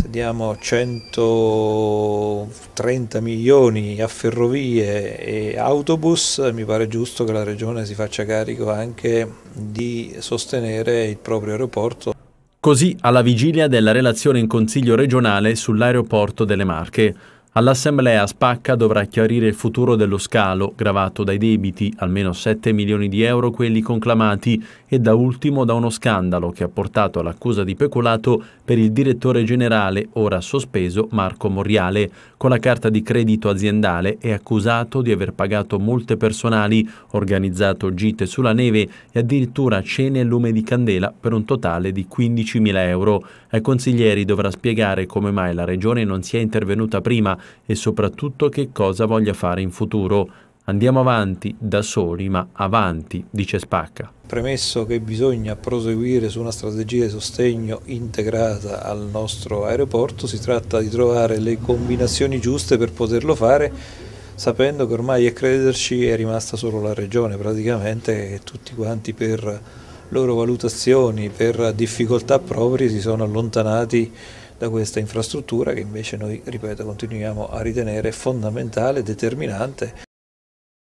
se diamo 130 milioni a ferrovie e autobus, mi pare giusto che la Regione si faccia carico anche di sostenere il proprio aeroporto. Così alla vigilia della relazione in Consiglio regionale sull'aeroporto delle Marche. All'Assemblea Spacca dovrà chiarire il futuro dello scalo, gravato dai debiti, almeno 7 milioni di euro quelli conclamati, e da ultimo da uno scandalo che ha portato all'accusa di peculato per il direttore generale, ora sospeso, Marco Moriale, con la carta di credito aziendale è accusato di aver pagato multe personali, organizzato gite sulla neve e addirittura cene e lume di candela per un totale di 15 mila euro. Ai consiglieri dovrà spiegare come mai la Regione non sia intervenuta prima e soprattutto che cosa voglia fare in futuro. Andiamo avanti, da soli, ma avanti, dice Spacca. Premesso che bisogna proseguire su una strategia di sostegno integrata al nostro aeroporto, si tratta di trovare le combinazioni giuste per poterlo fare, sapendo che ormai a crederci è rimasta solo la regione, praticamente e tutti quanti per loro valutazioni, per difficoltà proprie si sono allontanati da questa infrastruttura che invece noi, ripeto, continuiamo a ritenere fondamentale, determinante